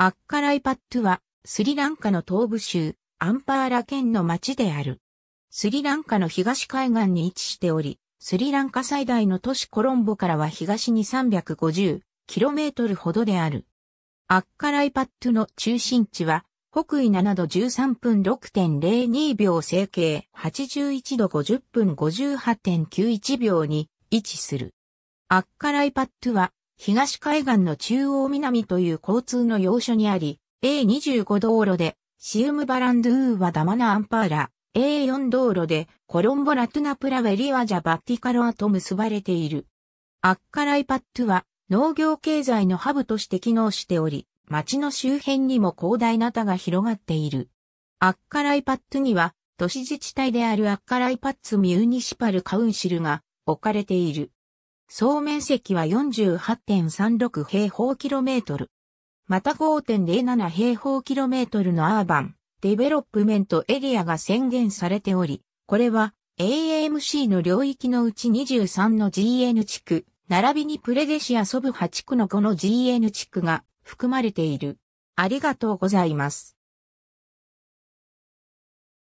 アッカライパットゥは、スリランカの東部州、アンパーラ県の町である。スリランカの東海岸に位置しており、スリランカ最大の都市コロンボからは東に 350km ほどである。アッカライパットゥの中心地は、北緯7度13分6.02秒整形81度50分58.91秒に位置する。アッカライパットゥは東海岸の中央南という交通の要所にあり、A25 道路で、シウムバランドゥーはダマナアンパーラ、A4 道路で、コロンボラトゥナプラウェリワジャバッティカロアと結ばれている。アッカライパットゥは、農業経済のハブとして機能しており、町の周辺にも広大な田が広がっている。アッカライパットには、都市自治体であるアッカライパッツミューニシパルカウンシルが置かれている。総面積は48.36平方キロメートル。また5.07平方キロメートルのアーバン、デベロップメントエリアが宣言されており、これは a m c の領域のうち23の GN 地区、並びにプレデシアソブ8区の5の GN 地区が含まれている。ありがとうございます。